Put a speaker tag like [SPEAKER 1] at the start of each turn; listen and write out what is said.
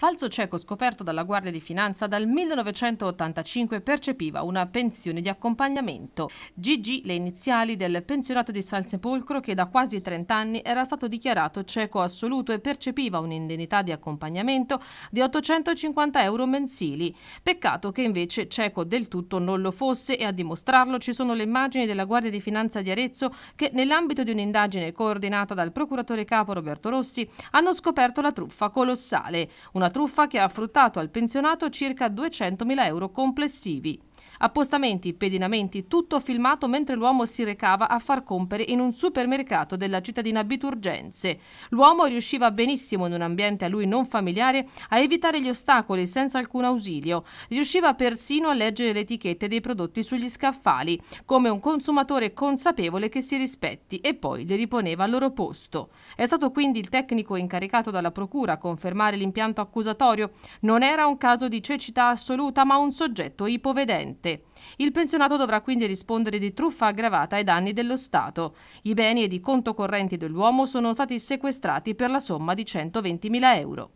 [SPEAKER 1] falso cieco scoperto dalla Guardia di Finanza dal 1985 percepiva una pensione di accompagnamento. GG le iniziali del pensionato di San Sepolcro che da quasi 30 anni era stato dichiarato cieco assoluto e percepiva un'indennità di accompagnamento di 850 euro mensili. Peccato che invece cieco del tutto non lo fosse e a dimostrarlo ci sono le immagini della Guardia di Finanza di Arezzo che nell'ambito di un'indagine coordinata dal procuratore capo Roberto Rossi hanno scoperto la truffa colossale. Una una truffa che ha fruttato al pensionato circa 200.000 euro complessivi. Appostamenti, pedinamenti, tutto filmato mentre l'uomo si recava a far compere in un supermercato della cittadina Biturgenze. L'uomo riusciva benissimo in un ambiente a lui non familiare a evitare gli ostacoli senza alcun ausilio. Riusciva persino a leggere le etichette dei prodotti sugli scaffali, come un consumatore consapevole che si rispetti e poi li riponeva al loro posto. È stato quindi il tecnico incaricato dalla procura a confermare l'impianto accusatorio. Non era un caso di cecità assoluta, ma un soggetto ipovedente aggravate. Il pensionato dovrà quindi rispondere di truffa aggravata ai danni dello Stato. I beni ed i conto correnti dell'uomo sono stati sequestrati per la somma di 120.000 euro.